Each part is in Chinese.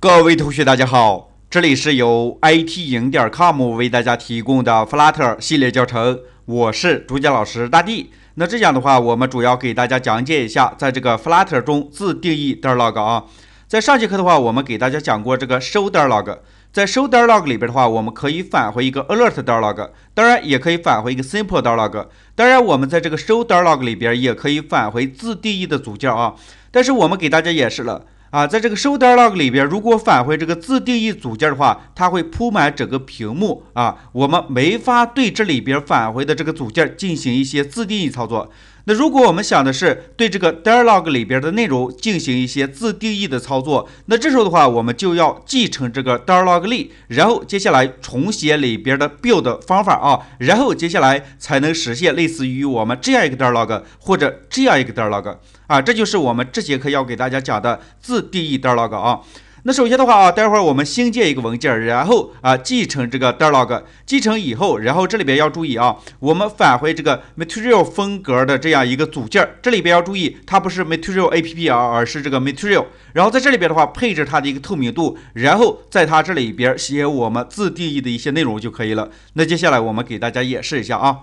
各位同学，大家好，这里是由 IT 营点 com 为大家提供的 Flutter 系列教程，我是主讲老师大地。那这样的话，我们主要给大家讲解一下，在这个 Flutter 中自定义 d e l u g 啊。在上节课的话，我们给大家讲过这个 show d e l u g 在 show d e l u g 里边的话，我们可以返回一个 alert d e l u g 当然也可以返回一个 simple d e l u g 当然我们在这个 show d e l u g 里边也可以返回自定义的组件啊。但是我们给大家演示了。啊，在这个收单 log 里边，如果返回这个自定义组件的话，它会铺满整个屏幕啊，我们没法对这里边返回的这个组件进行一些自定义操作。那如果我们想的是对这个 dialog 里边的内容进行一些自定义的操作，那这时候的话，我们就要继承这个 dialog 类，然后接下来重写里边的 build 方法啊，然后接下来才能实现类似于我们这样一个 dialog 或者这样一个 dialog 啊，这就是我们这节课要给大家讲的自定义 dialog 啊。那首先的话啊，待会儿我们新建一个文件，然后啊继承这个 dialog，继承以后，然后这里边要注意啊，我们返回这个 material 风格的这样一个组件，这里边要注意，它不是 material app 啊，而是这个 material，然后在这里边的话配置它的一个透明度，然后在它这里边写我们自定义的一些内容就可以了。那接下来我们给大家演示一下啊，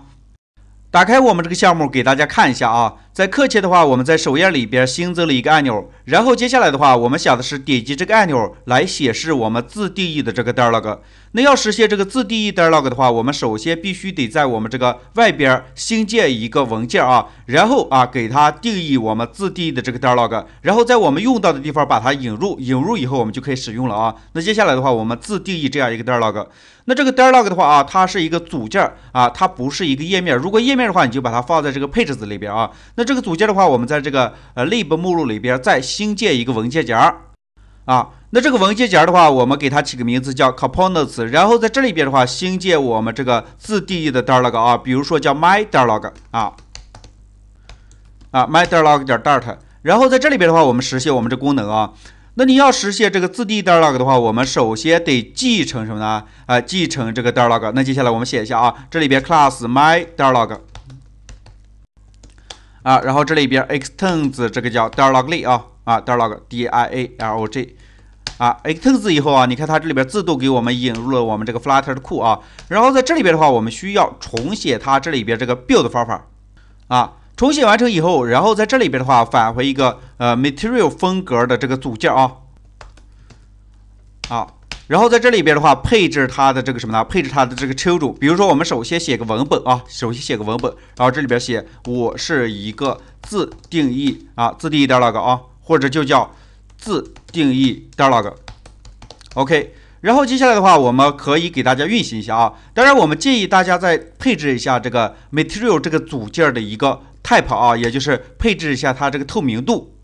打开我们这个项目给大家看一下啊。在课前的话，我们在首页里边新增了一个按钮，然后接下来的话，我们想的是点击这个按钮来显示我们自定义的这个 dialog。那要实现这个自定义 dialog 的话，我们首先必须得在我们这个外边新建一个文件啊，然后啊，给它定义我们自定义的这个 dialog，然后在我们用到的地方把它引入，引入以后我们就可以使用了啊。那接下来的话，我们自定义这样一个 dialog。那这个 dialog 的话啊，它是一个组件啊，它不是一个页面。如果页面的话，你就把它放在这个配置子里边啊。那这个组件的话，我们在这个呃 lib 目录里边再新建一个文件夹啊。那这个文件夹的话，我们给它起个名字叫 components。然后在这里边的话，新建我们这个自定义的 dialog 啊，比如说叫 my dialog 啊啊 my dialog 点 dart。然后在这里边的话，我们实现我们这功能啊。那你要实现这个自定义 dialog 的话，我们首先得继承什么呢？啊，继承这个 dialog。那接下来我们写一下啊，这里边 class my dialog。啊，然后这里边 extends 这个叫 dialog 类啊，啊 dialog d i a l o g 啊 extends 以后啊，你看它这里边自动给我们引入了我们这个 flutter 的库啊，然后在这里边的话，我们需要重写它这里边这个 build 方法啊，重写完成以后，然后在这里边的话返回一个呃 material 风格的这个组件啊，好。然后在这里边的话，配置它的这个什么呢？配置它的这个车主，比如说我们首先写个文本啊，首先写个文本，然后这里边写我是一个自定义啊，自定义 dialog 啊，或者就叫自定义 dialog，OK。然后接下来的话，我们可以给大家运行一下啊。当然，我们建议大家再配置一下这个 Material 这个组件的一个 type 啊，也就是配置一下它这个透明度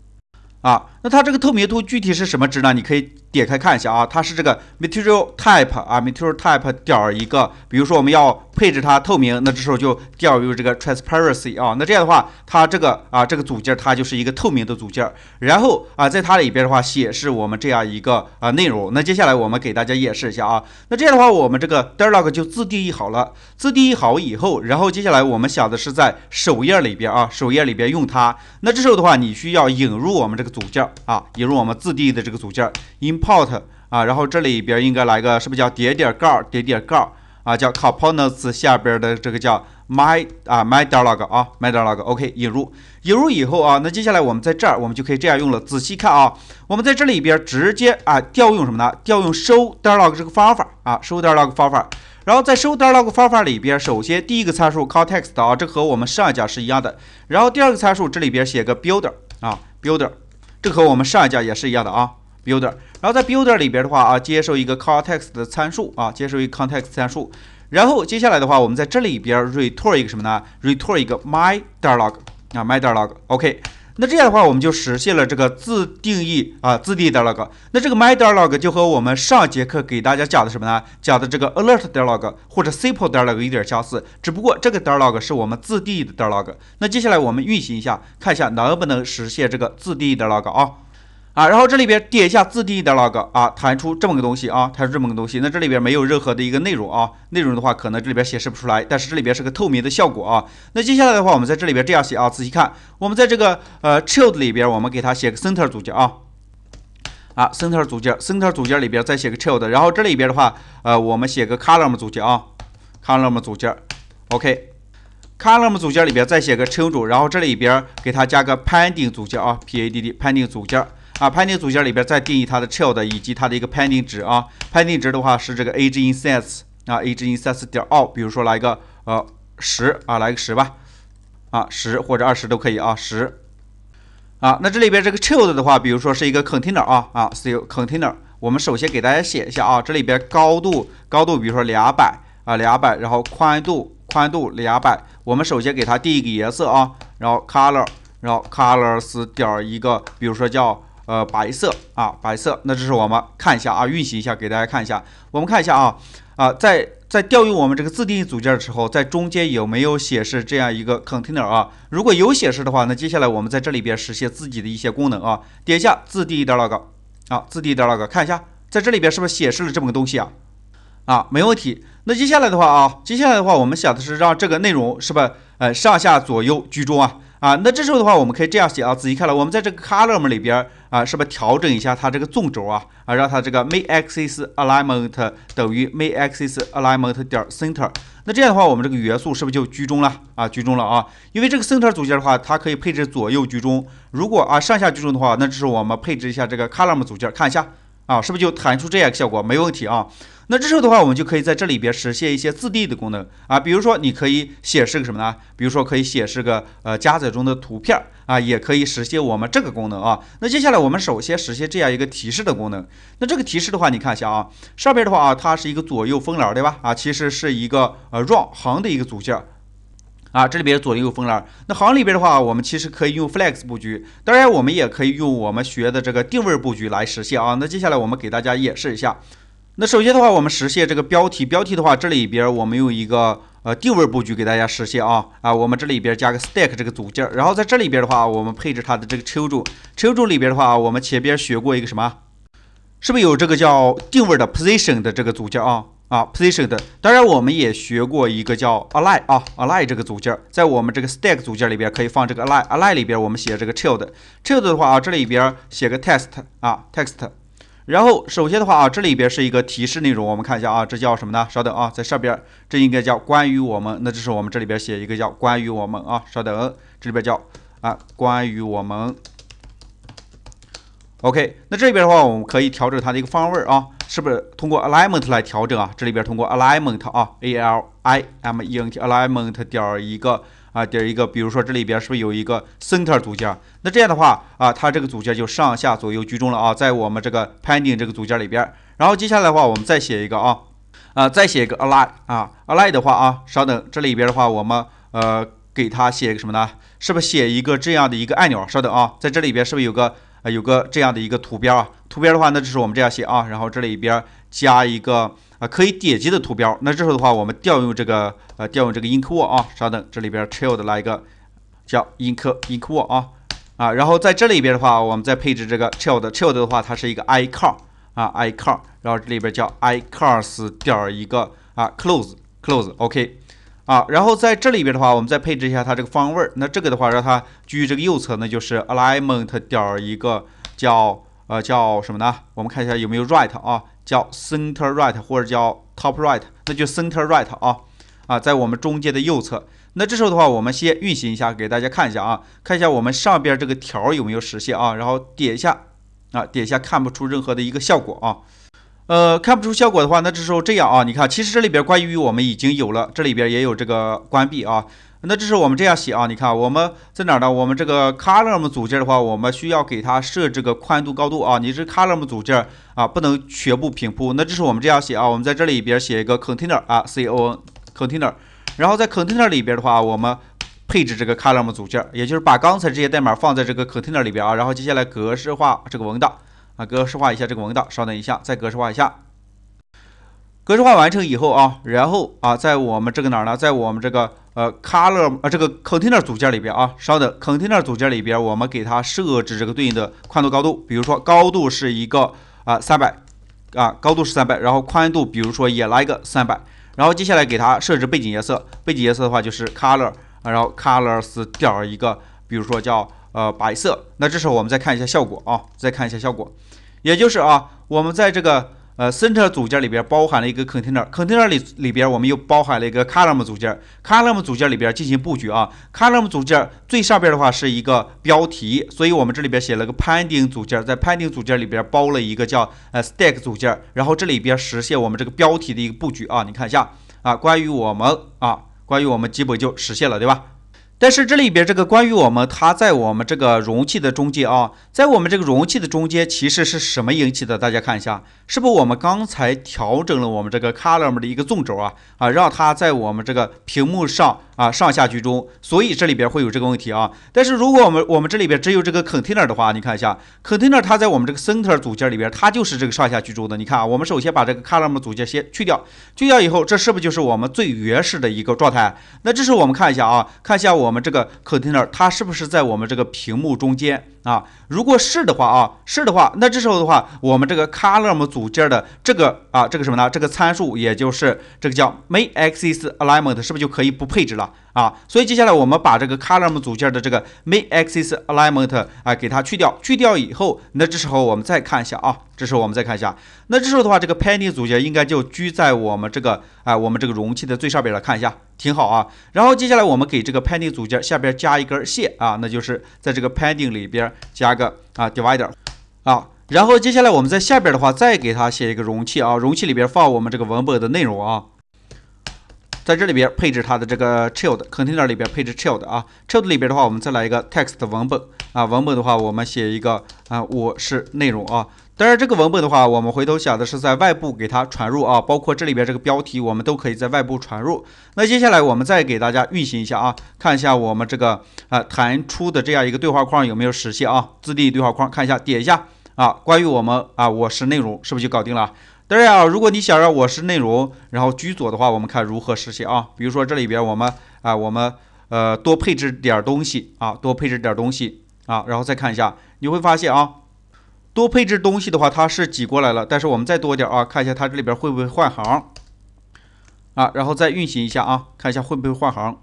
啊。那它这个透明度具体是什么值呢？你可以点开看一下啊，它是这个 material type 啊 material type 点一个，比如说我们要配置它透明，那这时候就调用这个 transparency 啊，那这样的话，它这个啊这个组件它就是一个透明的组件，然后啊在它里边的话显示我们这样一个啊内容，那接下来我们给大家演示一下啊，那这样的话我们这个 dialog 就自定义好了，自定义好以后，然后接下来我们想的是在首页里边啊首页里边用它，那这时候的话你需要引入我们这个组件。啊，引入我们自定义的这个组件，import 啊，然后这里边应该来个，是不是叫点点杠点点杠啊？叫 components 下边的这个叫 my 啊 my dialog 啊 my dialog，OK 引入，引入以后啊，那接下来我们在这儿我们就可以这样用了。仔细看啊，我们在这里边直接啊调用什么呢？调用 show dialog 这个方法啊，show dialog 方法，然后在 show dialog 方法里边，首先第一个参数 context 啊，这和我们上一讲是一样的，然后第二个参数这里边写个 builder 啊 builder。这和我们上一家也是一样的啊，builder。然后在 builder 里边的话啊，接受一个 context 的参数啊，接受一个 context 参数。然后接下来的话，我们在这里边 return 一个什么呢？return 一个 my dialog 啊，my dialog。OK。那这样的话，我们就实现了这个自定义啊自定义的 o g 那这个 my dialog 就和我们上节课给大家讲的什么呢？讲的这个 alert dialog 或者 simple dialog 有点相似，只不过这个 dialog 是我们自定义的 dialog。那接下来我们运行一下，看一下能不能实现这个自定义 dialog 啊。啊，然后这里边点一下自定义的 log 啊，弹出这么个东西啊，弹出这么个东西。那这里边没有任何的一个内容啊，内容的话可能这里边显示不出来，但是这里边是个透明的效果啊。那接下来的话，我们在这里边这样写啊，仔细看，我们在这个呃 child 里边，我们给它写个 center 组件啊，啊 center 组件，center 组件里边再写个 child，然后这里边的话，呃，我们写个 column 组件啊，column 组件，OK，column 组件里边再写个 child，然后这里边给它加个 padding 组件啊 p a d d p a d d i n g 组件。啊，判定组件里边再定义它的 child 以及它的一个 pending 值啊。p e n n g 值的话是这个 age in c e n t 啊，age in c e n t 点 all。比如说来一个呃十啊，来个十吧，啊十或者二十都可以啊十。啊，那这里边这个 child 的话，比如说是一个 container 啊啊，是一个 container。我们首先给大家写一下啊，这里边高度高度比如说两百啊两百，然后宽度宽度两百。我们首先给它定一个颜色啊，然后 color，然后 colors 点一个，比如说叫。呃，白色啊，白色，那这是我们看一下啊，运行一下给大家看一下，我们看一下啊啊，在在调用我们这个自定义组件的时候，在中间有没有显示这样一个 container 啊？如果有显示的话，那接下来我们在这里边实现自己的一些功能啊，点一下自定义的 log 啊，自定义的 log 看一下在这里边是不是显示了这么个东西啊？啊，没问题。那接下来的话啊，接下来的话我们想的是让这个内容是不呃上下左右居中啊？啊，那这时候的话我们可以这样写啊，仔细看了，我们在这个 column 里边。啊，是不是调整一下它这个纵轴啊？啊，让它这个 m a y axis alignment 等于 m a y axis alignment 点 center。那这样的话，我们这个元素是不是就居中了啊？居中了啊？因为这个 center 组件的话，它可以配置左右居中。如果啊上下居中的话，那这是我们配置一下这个 column 组件，看一下。啊，是不是就弹出这样一个效果，没问题啊？那这时候的话，我们就可以在这里边实现一些自定义的功能啊，比如说你可以显示个什么呢？比如说可以显示个呃加载中的图片啊，也可以实现我们这个功能啊。那接下来我们首先实现这样一个提示的功能。那这个提示的话，你看一下啊，上边的话啊，它是一个左右分栏对吧？啊，其实是一个呃 row 行的一个组件。啊，这里边左右分了。那行里边的话，我们其实可以用 flex 布局，当然我们也可以用我们学的这个定位布局来实现啊。那接下来我们给大家演示一下。那首先的话，我们实现这个标题，标题的话，这里边我们用一个呃定位布局给大家实现啊。啊，我们这里边加个 stack 这个组件，然后在这里边的话，我们配置它的这个抽柱，抽柱里边的话，我们前边学过一个什么？是不是有这个叫定位的 position 的这个组件啊？啊，position 的，当然我们也学过一个叫 align 啊，align 这个组件，在我们这个 stack 组件里边可以放这个 align，align 里边我们写这个 child，child 的话啊，这里边写个 t e s t 啊，text，然后首先的话啊，这里边是一个提示内容，我们看一下啊，这叫什么呢？稍等啊，在上边，这应该叫关于我们，那这是我们这里边写一个叫关于我们啊，稍等，这里边叫啊关于我们。OK，那这边的话，我们可以调整它的一个方位啊，是不是通过 alignment 来调整啊？这里边通过 alignment 啊，a l i m e n t，alignment 点一个啊，点一个，比如说这里边是不是有一个 center 组件？那这样的话啊，它这个组件就上下左右居中了啊，在我们这个 p a n d i n g 这个组件里边。然后接下来的话，我们再写一个啊，啊，再写一个 align 啊，align 的话啊，稍等，这里边的话，我们呃，给它写一个什么呢？是不是写一个这样的一个按钮？稍等啊，在这里边是不是有个？啊，有个这样的一个图标啊，图标的话，那这是我们这样写啊，然后这里边加一个啊可以点击的图标，那这时候的话，我们调用这个呃调用这个 inkword 啊，稍等，这里边 child 来一个叫 inkinkword 啊啊，然后在这里边的话，我们再配置这个 childchild 的话，它是一个 icon 啊 icon，然后这里边叫 icons 点一个啊 closeclose，OK。啊，然后在这里边的话，我们再配置一下它这个方位。那这个的话，让它居于这个右侧，那就是 alignment 点一个叫呃叫什么呢？我们看一下有没有 right 啊，叫 center right 或者叫 top right，那就 center right 啊啊，在我们中间的右侧。那这时候的话，我们先运行一下，给大家看一下啊，看一下我们上边这个条有没有实现啊。然后点一下啊，点一下看不出任何的一个效果啊。呃，看不出效果的话，那这时候这样啊，你看，其实这里边关于我们已经有了，这里边也有这个关闭啊。那这是我们这样写啊，你看，我们在哪呢？我们这个 column 组件的话，我们需要给它设置个宽度、高度啊。你是 column 组件啊，不能全部平铺。那这是我们这样写啊，我们在这里边写一个 container 啊，C O N container，然后在 container 里边的话，我们配置这个 column 组件，也就是把刚才这些代码放在这个 container 里边啊，然后接下来格式化这个文档。格式化一下这个文档，稍等一下，再格式化一下。格式化完成以后啊，然后啊，在我们这个哪儿呢？在我们这个呃，color 啊，这个 container 组件里边啊，稍等，container 组件里边，我们给它设置这个对应的宽度、高度。比如说高度是一个啊三百啊，高度是三百，然后宽度比如说也来一个三百。然后接下来给它设置背景颜色，背景颜色的话就是 color，然后 colors 点儿一个，比如说叫呃白色。那这时候我们再看一下效果啊，再看一下效果。也就是啊，我们在这个呃，center 组件里边包含了一个 container，container 里里边我们又包含了一个 column 组件，column 组件里边进行布局啊。column 组件最上边的话是一个标题，所以我们这里边写了个 padding 组件，在 padding 组件里边包了一个叫呃 stack 组件，然后这里边实现我们这个标题的一个布局啊。你看一下啊，关于我们啊，关于我们基本就实现了，对吧？但是这里边这个关于我们它在我们这个容器的中间啊，在我们这个容器的中间其实是什么引起的？大家看一下，是不是我们刚才调整了我们这个 column 的一个纵轴啊啊，让它在我们这个屏幕上啊上下居中，所以这里边会有这个问题啊。但是如果我们我们这里边只有这个 container 的话，你看一下 container 它在我们这个 center 组件里边，它就是这个上下居中的。你看啊，我们首先把这个 column 组件先去掉，去掉以后，这是不是就是我们最原始的一个状态？那这是我们看一下啊，看一下我。我们这个 container 它是不是在我们这个屏幕中间啊？如果是的话啊，是的话，那这时候的话，我们这个 column 组件的这个啊，这个什么呢？这个参数，也就是这个叫 may a x i s s s element，是不是就可以不配置了？啊，所以接下来我们把这个 column 组件的这个 main axis alignment 啊给它去掉，去掉以后，那这时候我们再看一下啊，这时候我们再看一下，那这时候的话，这个 p a n d i n g 组件应该就居在我们这个啊，我们这个容器的最上边了，看一下挺好啊。然后接下来我们给这个 p a n d i n g 组件下边加一根线啊，那就是在这个 p a n d i n g 里边加个啊 div i d e r 啊。然后接下来我们在下边的话再给它写一个容器啊，容器里边放我们这个文本的内容啊。在这里边配置它的这个 child container 里边配置 child 啊，child 里边的话，我们再来一个 text 文本啊，文本的话，我们写一个啊，我是内容啊。当然这个文本的话，我们回头想的是在外部给它传入啊，包括这里边这个标题，我们都可以在外部传入。那接下来我们再给大家运行一下啊，看一下我们这个呃弹出的这样一个对话框有没有实现啊，自定义对话框，看一下点一下啊，关于我们啊我是内容是不是就搞定了？对家啊，如果你想让我是内容，然后居左的话，我们看如何实现啊？比如说这里边我们啊，我们呃多配置点东西啊，多配置点东西啊，然后再看一下，你会发现啊，多配置东西的话，它是挤过来了。但是我们再多点啊，看一下它这里边会不会换行啊？然后再运行一下啊，看一下会不会换行。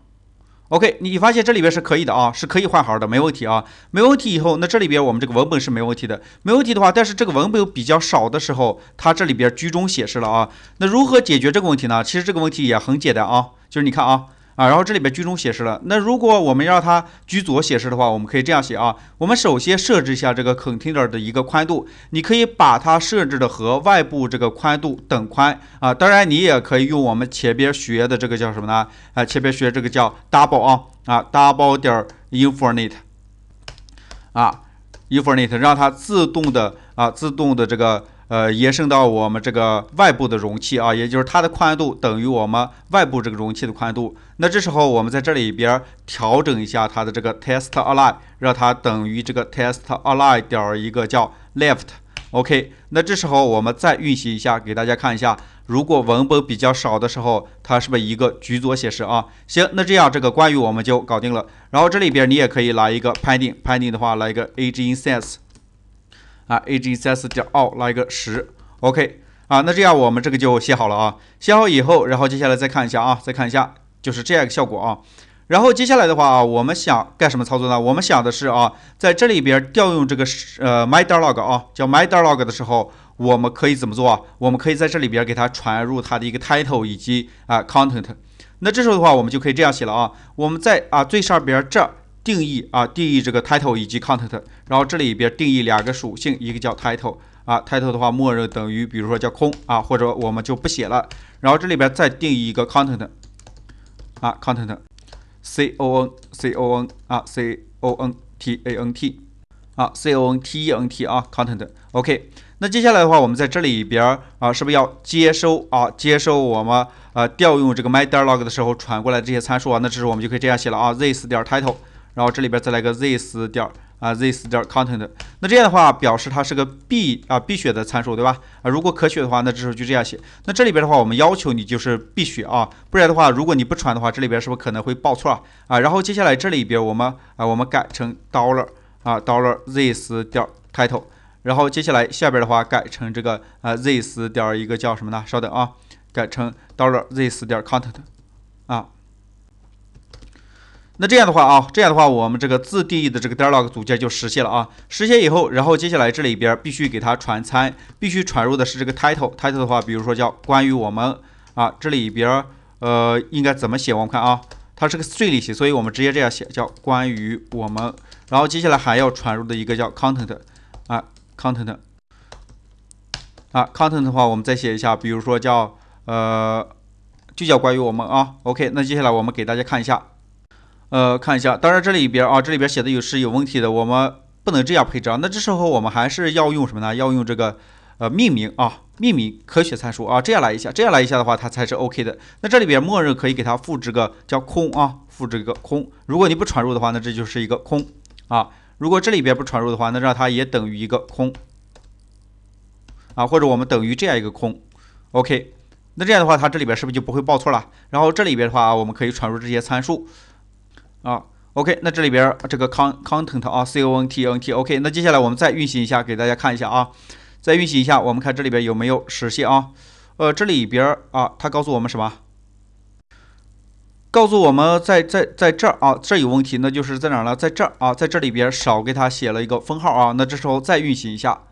OK，你发现这里边是可以的啊，是可以换行的，没问题啊，没问题。以后那这里边我们这个文本是没问题的，没问题的话，但是这个文本比较少的时候，它这里边居中显示了啊。那如何解决这个问题呢？其实这个问题也很简单啊，就是你看啊。啊，然后这里面居中显示了。那如果我们让它居左显示的话，我们可以这样写啊。我们首先设置一下这个 container 的一个宽度，你可以把它设置的和外部这个宽度等宽啊。当然，你也可以用我们前边学的这个叫什么呢？啊，前边学这个叫 double 啊啊，double 点 infinite 啊 infinite，让它自动的啊自动的这个。呃，延伸到我们这个外部的容器啊，也就是它的宽度等于我们外部这个容器的宽度。那这时候我们在这里边调整一下它的这个 t e s t a l i g n 让它等于这个 t e s t a l i g n 点一个叫 left。OK，那这时候我们再运行一下，给大家看一下，如果文本比较少的时候，它是不是一个橘左显示啊？行，那这样这个关于我们就搞定了。然后这里边你也可以来一个 padding，padding 的话来一个 a g e i n s e n s 啊，a g c s 点二拉一个十，OK，啊，那这样我们这个就写好了啊。写好以后，然后接下来再看一下啊，再看一下，就是这样一个效果啊。然后接下来的话啊，我们想干什么操作呢？我们想的是啊，在这里边调用这个呃 my dialog 啊，叫 my dialog 的时候，我们可以怎么做？啊？我们可以在这里边给它传入它的一个 title 以及啊 content。那这时候的话，我们就可以这样写了啊。我们在啊最上边这。定义啊，定义这个 title 以及 content，然后这里边定义两个属性，一个叫 title 啊，title 的话默认等于，比如说叫空啊，或者我们就不写了。然后这里边再定义一个 content 啊，content c o n c o n 啊 c o n t a n t 啊 c o n t e n t 啊 content。OK，那接下来的话，我们在这里边啊，是不是要接收啊，接收我们呃调用这个 my dialog 的时候传过来这些参数啊？那这是我们就可以这样写了啊，this 点 title。然后这里边再来个 this 点啊 this 点 content，那这样的话表示它是个必啊必选的参数，对吧？啊，如果可选的话，那这时候就这样写。那这里边的话，我们要求你就是必选啊，不然的话，如果你不传的话，这里边是不是可能会报错啊？啊，然后接下来这里边我们啊我们改成 dollar 啊 dollar this 点 title，然后接下来下边的话改成这个呃 this 点一个叫什么呢？稍等啊，改成 dollar this 点 content。那这样的话啊，这样的话，我们这个自定义的这个 dialog 组件就实现了啊。实现以后，然后接下来这里边必须给它传参，必须传入的是这个 title。title 的话，比如说叫关于我们啊，这里边呃应该怎么写？我们看啊，它是个最典写，所以我们直接这样写，叫关于我们。然后接下来还要传入的一个叫 content，啊 content，啊 content 的话，我们再写一下，比如说叫呃就叫关于我们啊。OK，那接下来我们给大家看一下。呃，看一下，当然这里边啊，这里边写的有是有问题的，我们不能这样配置啊。那这时候我们还是要用什么呢？要用这个呃命名啊，命名科学参数啊，这样来一下，这样来一下的话，它才是 OK 的。那这里边默认可以给它复制个叫空啊，复制一个空。如果你不传入的话，那这就是一个空啊。如果这里边不传入的话，那让它也等于一个空啊，或者我们等于这样一个空，OK。那这样的话，它这里边是不是就不会报错了？然后这里边的话，我们可以传入这些参数。啊，OK，那这里边这个 content 啊，C O N T E N T，OK，那接下来我们再运行一下，给大家看一下啊，再运行一下，我们看这里边有没有实现啊？呃，这里边啊，它告诉我们什么？告诉我们在在在这儿啊，这有问题，那就是在哪呢？在这儿啊，在这里边少给它写了一个分号啊，那这时候再运行一下。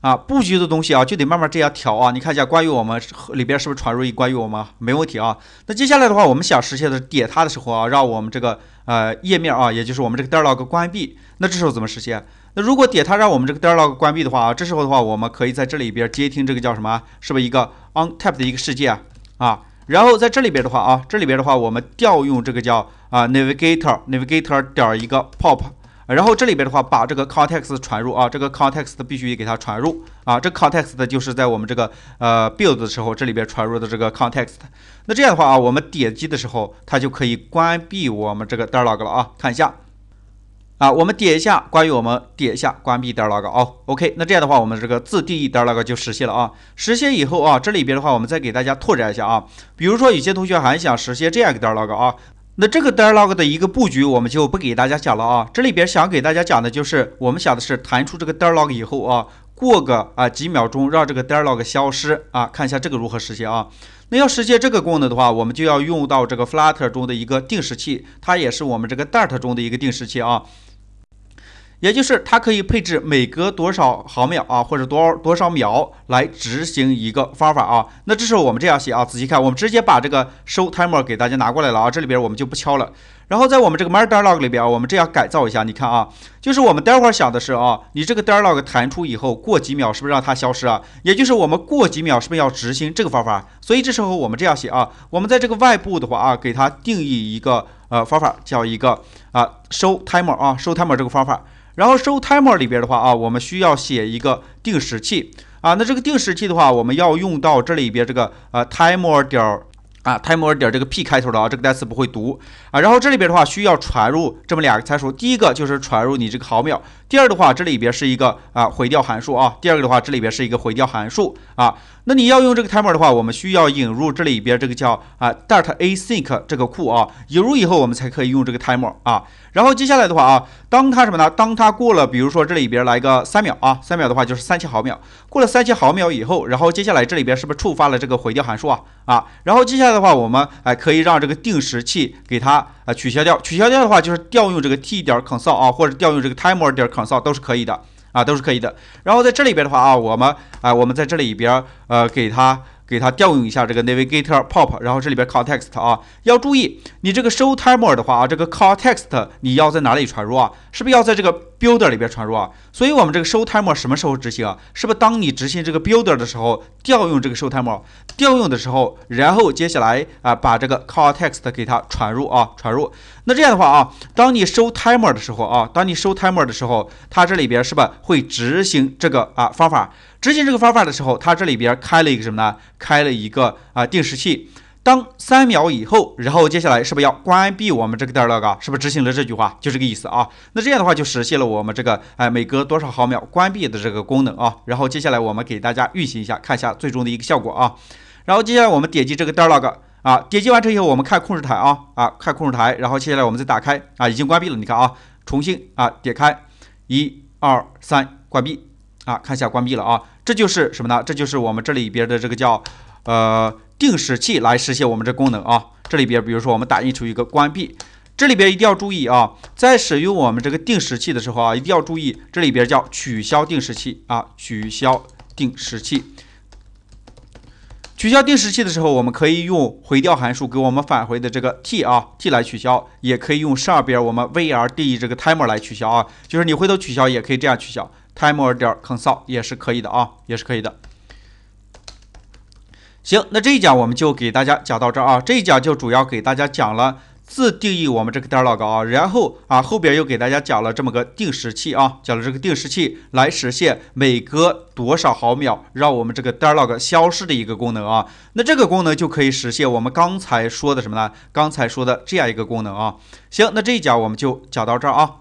啊，布局的东西啊，就得慢慢这样调啊。你看一下，关于我们里边是不是传入一关于我们没问题啊？那接下来的话，我们想实现的是点它的时候啊，让我们这个呃页面啊，也就是我们这个 dialog 关闭，那这时候怎么实现？那如果点它让我们这个 dialog 关闭的话啊，这时候的话，我们可以在这里边接听这个叫什么？是不是一个 on tap 的一个事件啊？然后在这里边的话啊，这里边的话，我们调用这个叫啊 navigator navigator 点一个 pop。然后这里边的话，把这个 context 传入啊，这个 context 必须给它传入啊，这 context 就是在我们这个呃 build 的时候，这里边传入的这个 context。那这样的话啊，我们点击的时候，它就可以关闭我们这个 dialog 了啊，看一下啊，我们点一下，关于我们点一下关闭 dialog 啊，OK，那这样的话，我们这个自定义 dialog 就实现了啊，实现以后啊，这里边的话，我们再给大家拓展一下啊，比如说有些同学还想实现这样一个 dialog 啊。那这个 dialog 的一个布局，我们就不给大家讲了啊。这里边想给大家讲的就是，我们想的是弹出这个 dialog 以后啊，过个啊几秒钟让这个 dialog 消失啊，看一下这个如何实现啊。那要实现这个功能的话，我们就要用到这个 Flutter 中的一个定时器，它也是我们这个 Dart 中的一个定时器啊。也就是它可以配置每隔多少毫秒啊，或者多多少秒来执行一个方法啊。那这时候我们这样写啊，仔细看，我们直接把这个 show timer 给大家拿过来了啊。这里边我们就不敲了。然后在我们这个 m y d dialog 里边，我们这样改造一下。你看啊，就是我们待会儿想的是啊，你这个 dialog 弹出以后过几秒是不是让它消失啊？也就是我们过几秒是不是要执行这个方法？所以这时候我们这样写啊，我们在这个外部的话啊，给它定义一个呃方法叫一个啊 show timer 啊 show timer 这个方法。然后 s h o w t i m e r 里边的话啊，我们需要写一个定时器啊。那这个定时器的话，我们要用到这里边这个呃，timer 点儿啊，timer 点儿这个 p 开头的啊，这个单词不会读啊。然后这里边的话需要传入这么两个参数，第一个就是传入你这个毫秒，第二的话这里边是一个啊回调函数啊。第二个的话这里边是一个回调函数啊。那你要用这个 timer 的话，我们需要引入这里边这个叫啊 d a t a Async 这个库啊。引入以后，我们才可以用这个 timer 啊。然后接下来的话啊，当它什么呢？当它过了，比如说这里边来个三秒啊，三秒的话就是三千毫秒。过了三千毫秒以后，然后接下来这里边是不是触发了这个回调函数啊？啊，然后接下来的话，我们哎可以让这个定时器给它啊取消掉，取消掉的话就是调用这个 t 点 console 啊，或者调用这个 timer 点 console 都是可以的啊，都是可以的。然后在这里边的话啊，我们啊，我们在这里边呃给它。给它调用一下这个 navigator pop，然后这里边 context 啊要注意，你这个 show timer 的话啊，这个 context 你要在哪里传入啊？是不是要在这个？Builder 里边传入啊，所以我们这个收 Timer 什么时候执行啊？是不是当你执行这个 Builder 的时候，调用这个收 Timer，调用的时候，然后接下来啊，把这个 Context 给它传入啊，传入。那这样的话啊，当你收 Timer 的时候啊，当你收 Timer 的时候，它这里边是吧会执行这个啊方法，执行这个方法的时候，它这里边开了一个什么呢？开了一个啊定时器。当三秒以后，然后接下来是不是要关闭我们这个 dialog？是不是执行了这句话？就这个意思啊。那这样的话就实现了我们这个哎，每隔多少毫秒关闭的这个功能啊。然后接下来我们给大家运行一下，看一下最终的一个效果啊。然后接下来我们点击这个 dialog 啊，点击完成以后我们看控制台啊啊看控制台，然后接下来我们再打开啊，已经关闭了，你看啊，重新啊点开，一二三关闭啊，看一下关闭了啊。这就是什么呢？这就是我们这里边的这个叫呃。定时器来实现我们这功能啊，这里边比如说我们打印出一个关闭，这里边一定要注意啊，在使用我们这个定时器的时候啊，一定要注意这里边叫取消定时器啊，取消定时器。取消定时器的时候，我们可以用回调函数给我们返回的这个 t 啊 t 来取消，也可以用上边我们 V R D 这个 timer 来取消啊，就是你回头取消也可以这样取消，timer 点 console 也是可以的啊，也是可以的。行，那这一讲我们就给大家讲到这儿啊。这一讲就主要给大家讲了自定义我们这个 d i a l o g 啊，然后啊后边又给大家讲了这么个定时器啊，讲了这个定时器来实现每隔多少毫秒让我们这个 d i a l o g 消失的一个功能啊。那这个功能就可以实现我们刚才说的什么呢？刚才说的这样一个功能啊。行，那这一讲我们就讲到这儿啊。